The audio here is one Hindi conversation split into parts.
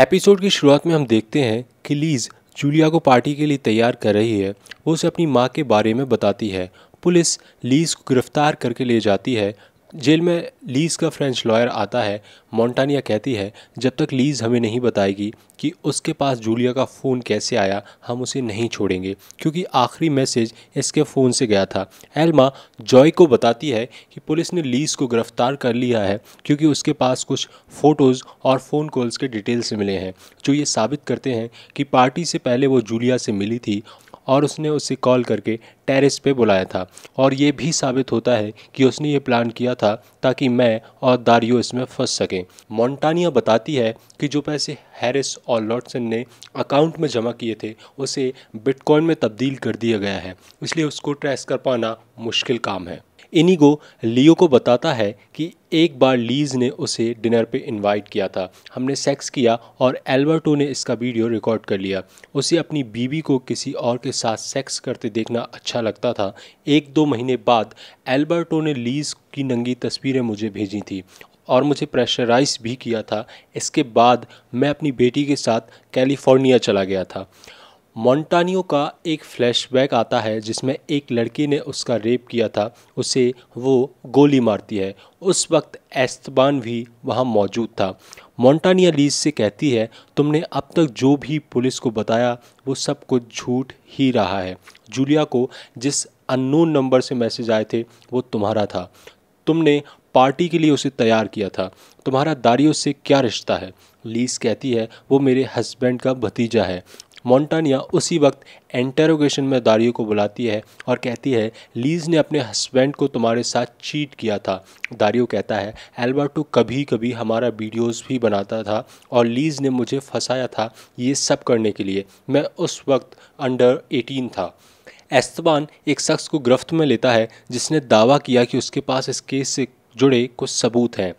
एपिसोड की शुरुआत में हम देखते हैं कि लीज जूलिया को पार्टी के लिए तैयार कर रही है वो उसे अपनी माँ के बारे में बताती है पुलिस लीज को गिरफ्तार करके ले जाती है जेल में लीज का फ्रेंच लॉयर आता है मोंटानिया कहती है जब तक लीज हमें नहीं बताएगी कि उसके पास जूलिया का फ़ोन कैसे आया हम उसे नहीं छोड़ेंगे क्योंकि आखिरी मैसेज इसके फ़ोन से गया था एल्मा जॉय को बताती है कि पुलिस ने लीज को गिरफ्तार कर लिया है क्योंकि उसके पास कुछ फ़ोटोज़ और फ़ोन कॉल्स के डिटेल्स मिले हैं जो ये साबित करते हैं कि पार्टी से पहले वो जूलिया से मिली थी और उसने उसे कॉल करके टेरेस पे बुलाया था और ये भी साबित होता है कि उसने ये प्लान किया था ताकि मैं और दारियो इसमें फंस सकें मोन्टानिया बताती है कि जो पैसे हैरिस और लॉटसन ने अकाउंट में जमा किए थे उसे बिटकॉइन में तब्दील कर दिया गया है इसलिए उसको ट्रेस कर पाना मुश्किल काम है इनिगो लियो को बताता है कि एक बार लीज ने उसे डिनर पे इनवाइट किया था हमने सेक्स किया और एल्बर्टो ने इसका वीडियो रिकॉर्ड कर लिया उसे अपनी बीवी को किसी और के साथ सेक्स करते देखना अच्छा लगता था एक दो महीने बाद एल्बर्टो ने लीज की नंगी तस्वीरें मुझे भेजी थी और मुझे प्रेशराइज भी किया था इसके बाद मैं अपनी बेटी के साथ कैलिफोर्निया चला गया था मोंटानियो का एक फ्लैशबैक आता है जिसमें एक लड़की ने उसका रेप किया था उसे वो गोली मारती है उस वक्त एस्तबान भी वहाँ मौजूद था मोन्टानिया लीज से कहती है तुमने अब तक जो भी पुलिस को बताया वो सब कुछ झूठ ही रहा है जूलिया को जिस अननोन नंबर से मैसेज आए थे वो तुम्हारा था तुमने पार्टी के लिए उसे तैयार किया था तुम्हारा दारियों से क्या रिश्ता है लीस कहती है वो मेरे हस्बैंड का भतीजा है मोंटानिया उसी वक्त एंटेरोगेशन में दारियो को बुलाती है और कहती है लीज ने अपने हस्बैंड को तुम्हारे साथ चीट किया था दारियो कहता है एल्बर्टो कभी कभी हमारा वीडियोस भी बनाता था और लीज ने मुझे फंसाया था ये सब करने के लिए मैं उस वक्त अंडर एटीन था एस्तबान एक शख्स को गिरफ्त में लेता है जिसने दावा किया कि उसके पास इस केस से जुड़े कुछ सबूत हैं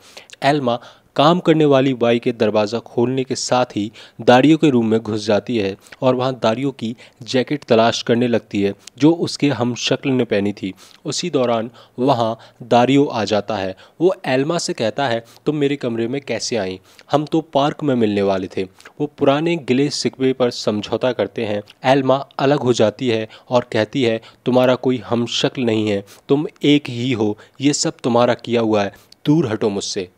एल्मा काम करने वाली बाई के दरवाज़ा खोलने के साथ ही दाड़ियों के रूम में घुस जाती है और वहाँ दारियो की जैकेट तलाश करने लगती है जो उसके हम शक्ल ने पहनी थी उसी दौरान वहाँ दारियो आ जाता है वो एल्मा से कहता है तुम मेरे कमरे में कैसे आई हम तो पार्क में मिलने वाले थे वो पुराने गिले सिकवे पर समझौता करते हैं एल्मा अलग हो जाती है और कहती है तुम्हारा कोई हम शक्ल नहीं है तुम एक ही हो ये सब तुम्हारा किया हुआ है दूर हटो मुझसे